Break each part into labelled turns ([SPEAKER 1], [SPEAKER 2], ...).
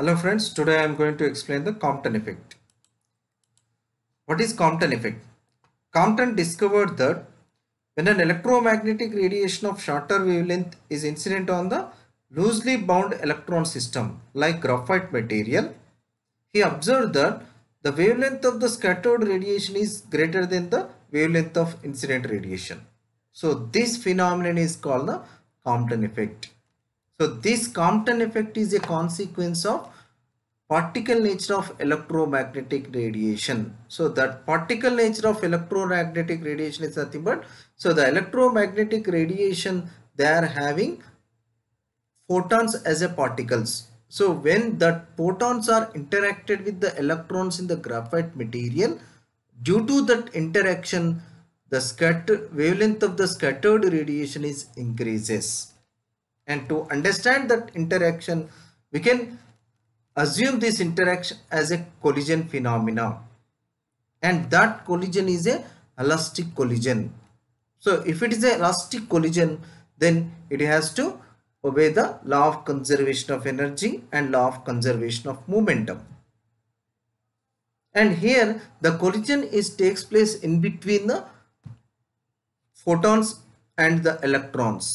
[SPEAKER 1] Hello friends, today I am going to explain the Compton effect. What is Compton effect? Compton discovered that when an electromagnetic radiation of shorter wavelength is incident on the loosely bound electron system like graphite material, he observed that the wavelength of the scattered radiation is greater than the wavelength of incident radiation. So this phenomenon is called the Compton effect. So this Compton effect is a consequence of particle nature of electromagnetic radiation. So that particle nature of electromagnetic radiation is nothing but so the electromagnetic radiation they are having photons as a particles. So when the photons are interacted with the electrons in the graphite material due to that interaction the scatter wavelength of the scattered radiation is increases and to understand that interaction we can assume this interaction as a collision phenomena and that collision is a elastic collision so if it is a elastic collision then it has to obey the law of conservation of energy and law of conservation of momentum and here the collision is takes place in between the photons and the electrons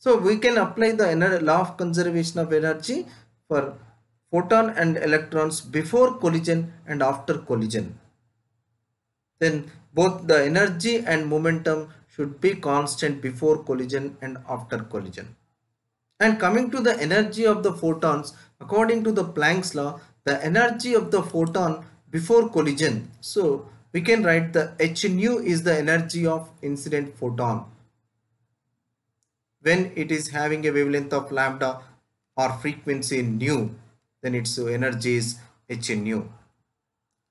[SPEAKER 1] so we can apply the law of conservation of energy for photon and electrons before collision and after collision. Then both the energy and momentum should be constant before collision and after collision. And coming to the energy of the photons, according to the Planck's law, the energy of the photon before collision. So we can write the h nu is the energy of incident photon when it is having a wavelength of lambda or frequency nu then its energy is h nu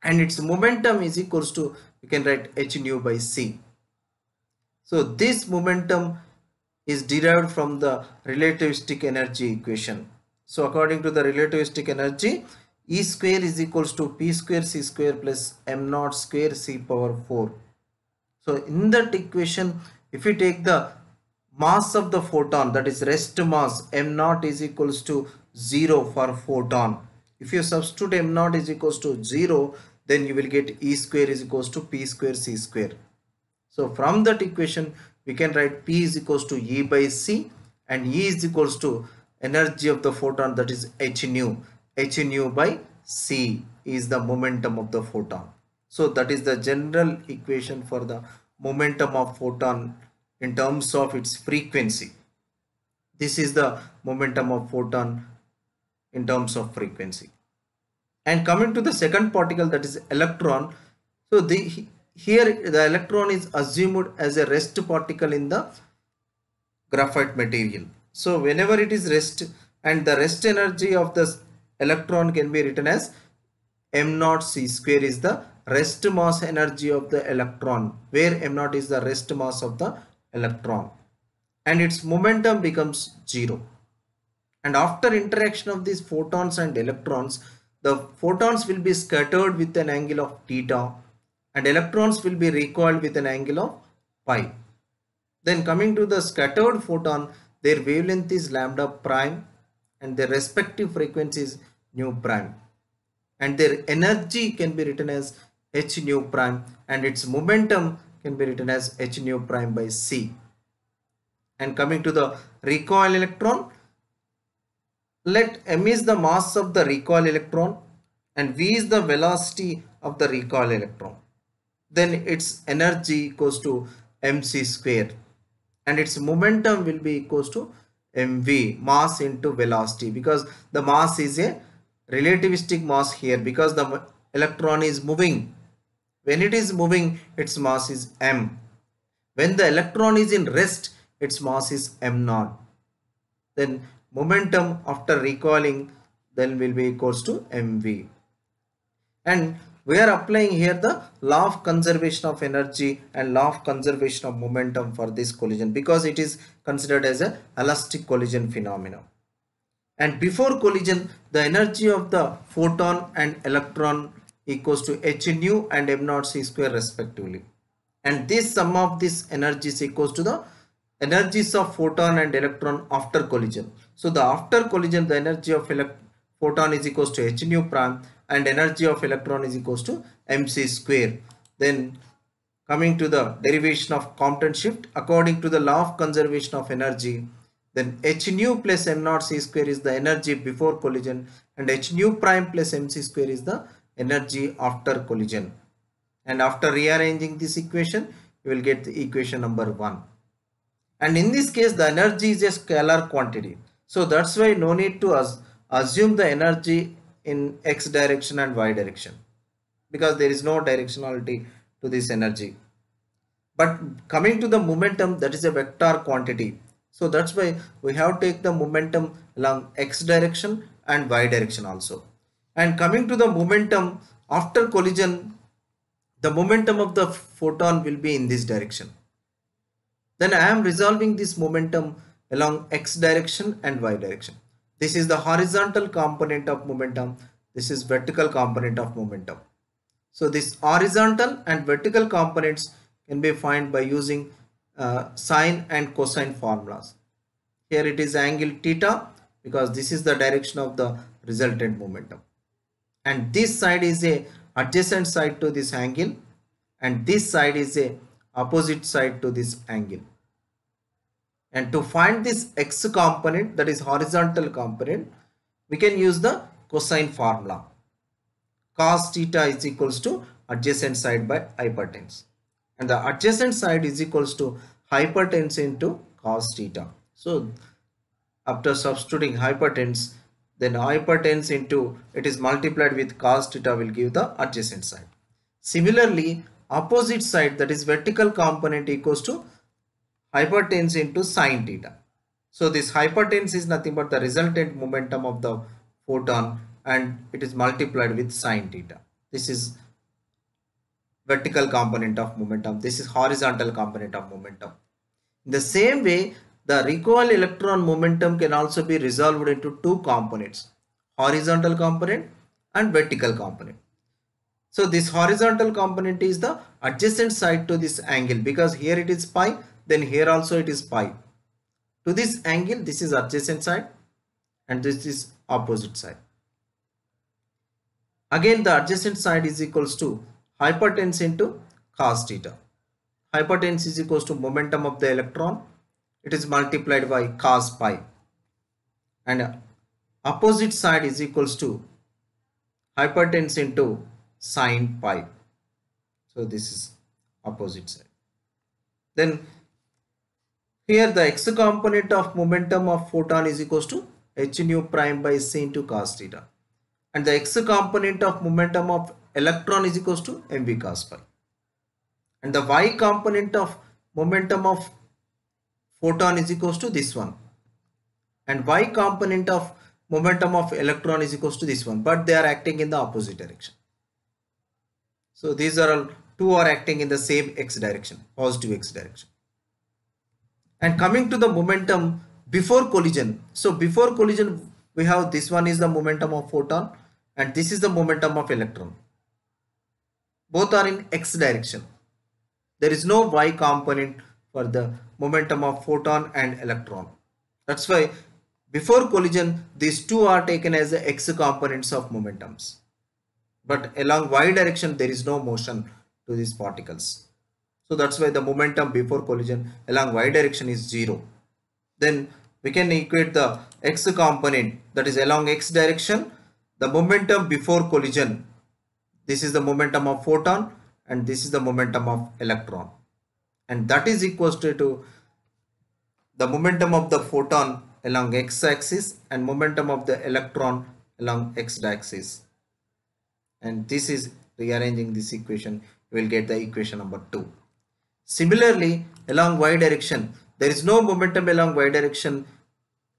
[SPEAKER 1] and its momentum is equals to you can write h nu by c so this momentum is derived from the relativistic energy equation so according to the relativistic energy E square is equals to P square C square plus M naught square C power 4. So in that equation, if we take the mass of the photon that is rest mass m naught is equals to 0 for photon if you substitute m naught is equals to 0 then you will get e square is equals to p square c square so from that equation we can write p is equals to e by c and e is equals to energy of the photon that is h nu h nu by c is the momentum of the photon so that is the general equation for the momentum of photon in terms of its frequency. This is the momentum of photon in terms of frequency. And coming to the second particle that is electron. So the, here the electron is assumed as a rest particle in the graphite material. So whenever it is rest and the rest energy of the electron can be written as m naught c square is the rest mass energy of the electron where m naught is the rest mass of the electron and its momentum becomes zero and after interaction of these photons and electrons the photons will be scattered with an angle of theta and electrons will be recoiled with an angle of pi then coming to the scattered photon their wavelength is lambda prime and their respective frequency is nu prime and their energy can be written as h nu prime and its momentum can be written as h nu prime by c and coming to the recoil electron let m is the mass of the recoil electron and v is the velocity of the recoil electron then its energy equals to mc square and its momentum will be equals to mv mass into velocity because the mass is a relativistic mass here because the electron is moving when it is moving, its mass is m. When the electron is in rest, its mass is m naught. Then momentum after recoiling then will be equals to mv. And we are applying here the law of conservation of energy and law of conservation of momentum for this collision because it is considered as a elastic collision phenomenon and before collision the energy of the photon and electron equals to h nu and m naught c square respectively and this sum of this energies equals to the energies of photon and electron after collision so the after collision the energy of photon is equals to h nu prime and energy of electron is equals to mc square then coming to the derivation of Compton shift according to the law of conservation of energy then h nu plus m naught c square is the energy before collision and h nu prime plus mc square is the energy after collision and after rearranging this equation you will get the equation number 1 and in this case the energy is a scalar quantity so that's why no need to as assume the energy in x direction and y direction because there is no directionality to this energy but coming to the momentum that is a vector quantity so that's why we have to take the momentum along x direction and y direction also and coming to the momentum after collision, the momentum of the photon will be in this direction. Then I am resolving this momentum along x direction and y direction. This is the horizontal component of momentum. This is vertical component of momentum. So this horizontal and vertical components can be found by using uh, sine and cosine formulas. Here it is angle theta because this is the direction of the resultant momentum and this side is a adjacent side to this angle and this side is a opposite side to this angle and to find this x component that is horizontal component we can use the cosine formula cos theta is equals to adjacent side by hypotenuse, and the adjacent side is equals to hypotenuse into cos theta so after substituting hypotenuse then hypotenuse into it is multiplied with cos theta will give the adjacent side similarly opposite side that is vertical component equals to hypotenuse into sine theta so this hypotenuse is nothing but the resultant momentum of the photon and it is multiplied with sine theta this is vertical component of momentum this is horizontal component of momentum in the same way the recoil electron momentum can also be resolved into two components, horizontal component and vertical component. So this horizontal component is the adjacent side to this angle because here it is pi, then here also it is pi. To this angle, this is adjacent side and this is opposite side. Again, the adjacent side is equals to hypotenuse into cos theta. Hypotenuse is equals to momentum of the electron it is multiplied by cos pi and opposite side is equals to hypotenuse into sine pi so this is opposite side then here the x component of momentum of photon is equals to h nu prime by c into cos theta and the x component of momentum of electron is equals to mv cos pi, and the y component of momentum of photon is equals to this one and y component of momentum of electron is equals to this one but they are acting in the opposite direction so these are all two are acting in the same x direction positive x direction and coming to the momentum before collision so before collision we have this one is the momentum of photon and this is the momentum of electron both are in x direction there is no y component for the momentum of photon and electron. That's why before collision, these two are taken as the x components of momentums. But along y direction, there is no motion to these particles. So that's why the momentum before collision along y direction is zero. Then we can equate the x component that is along x direction, the momentum before collision. This is the momentum of photon and this is the momentum of electron and that is equal to, the momentum of the photon along x-axis and momentum of the electron along x-axis and this is rearranging this equation we will get the equation number 2 similarly along y direction there is no momentum along y direction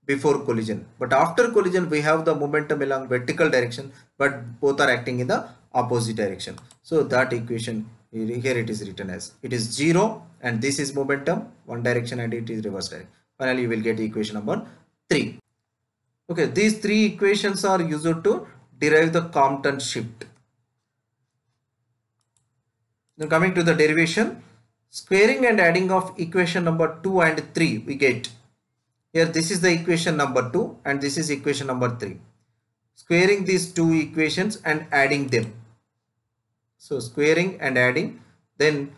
[SPEAKER 1] before collision but after collision we have the momentum along vertical direction but both are acting in the opposite direction so that equation here it is written as it is 0 and this is momentum one direction and it is reverse direction finally you will get equation number 3 okay these three equations are used to derive the Compton shift now coming to the derivation squaring and adding of equation number 2 and 3 we get here this is the equation number 2 and this is equation number 3 squaring these two equations and adding them so squaring and adding. Then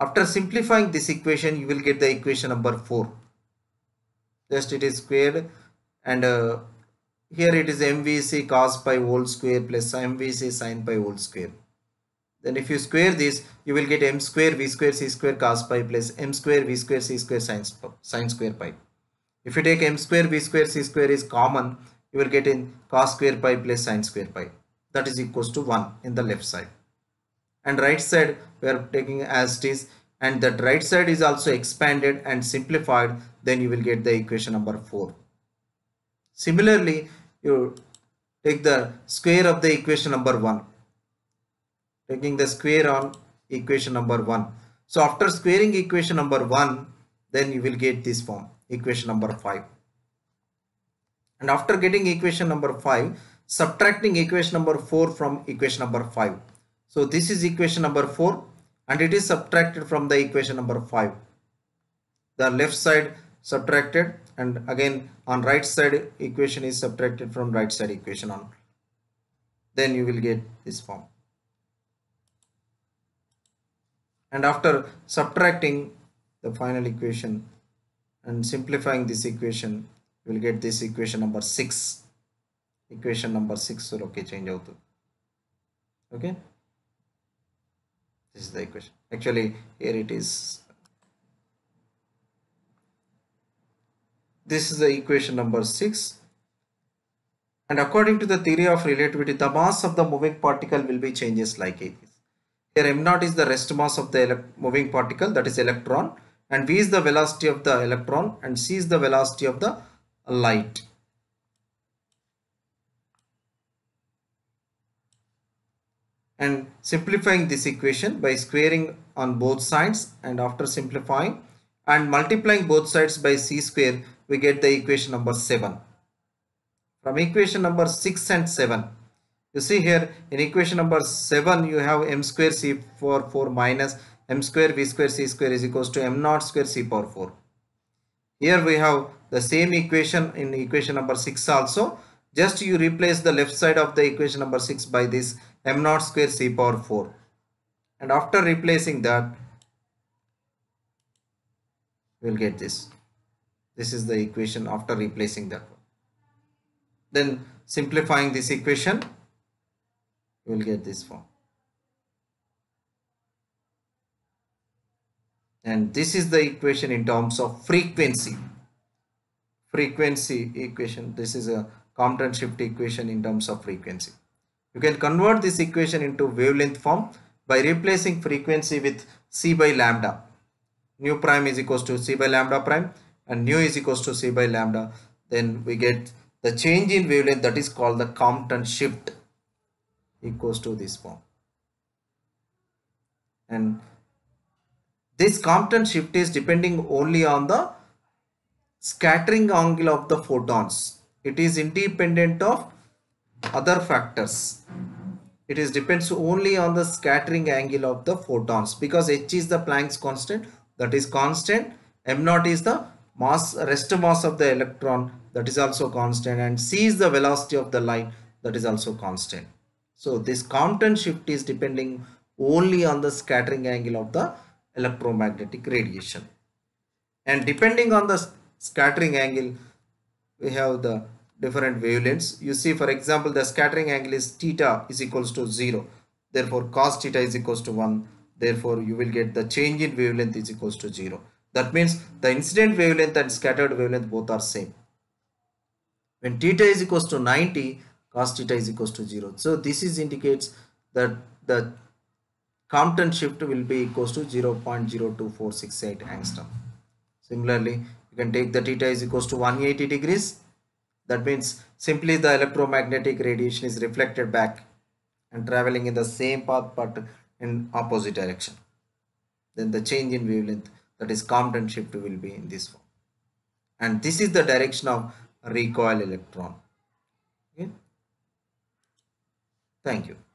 [SPEAKER 1] after simplifying this equation, you will get the equation number 4. Just it is squared and uh, here it is MVC cos pi whole square plus MVC sine pi whole square. Then if you square this, you will get m square v square c square cos pi plus m square v square c square sine, sine square pi. If you take m square v square c square is common, you will get in cos square pi plus sine square pi that is equals to 1 in the left side and right side we are taking as it is and that right side is also expanded and simplified then you will get the equation number 4 similarly you take the square of the equation number 1 taking the square on equation number 1 so after squaring equation number 1 then you will get this form equation number 5 and after getting equation number 5 subtracting equation number 4 from equation number 5. So this is equation number 4 and it is subtracted from the equation number 5. The left side subtracted and again on right side equation is subtracted from right side equation on. Then you will get this form. And after subtracting the final equation and simplifying this equation, you will get this equation number 6. Equation number six will okay change okay okay. This is the equation. Actually, here it is. this is the equation number 6 and according to the theory of relativity the mass of the moving particle will be changes like this here m 0 is the rest mass of the moving particle that is electron and v is the velocity of the electron and c is the velocity of the light and simplifying this equation by squaring on both sides and after simplifying and multiplying both sides by c square we get the equation number 7. From equation number 6 and 7 you see here in equation number 7 you have m square c power 4 minus m square v square c square is equals to m naught square c power 4. Here we have the same equation in equation number 6 also just you replace the left side of the equation number 6 by this m naught square c power 4. And after replacing that, we'll get this. This is the equation after replacing that one. Then simplifying this equation, you will get this form. and this is the equation in terms of frequency frequency equation this is a Compton shift equation in terms of frequency. You can convert this equation into wavelength form by replacing frequency with c by lambda. Nu prime is equals to c by lambda prime and nu is equals to c by lambda. Then we get the change in wavelength that is called the Compton shift equals to this form. And this Compton shift is depending only on the scattering angle of the photons it is independent of other factors it is depends only on the scattering angle of the photons because h is the Planck's constant that is constant m naught is the mass rest mass of the electron that is also constant and c is the velocity of the light that is also constant so this Compton shift is depending only on the scattering angle of the electromagnetic radiation and depending on the scattering angle we have the different wavelengths. You see, for example, the scattering angle is theta is equals to 0. Therefore, cos theta is equals to 1. Therefore, you will get the change in wavelength is equals to 0. That means the incident wavelength and scattered wavelength both are same. When theta is equals to 90, cos theta is equals to 0. So, this is indicates that the Compton shift will be equals to 0.02468 angstrom. Similarly, you can take the theta is equals to 180 degrees that hmm. means simply the electromagnetic radiation is reflected back and traveling in the same path but in opposite direction then the change in wavelength that is Compton shift will be in this form and this is the direction of recoil electron okay thank you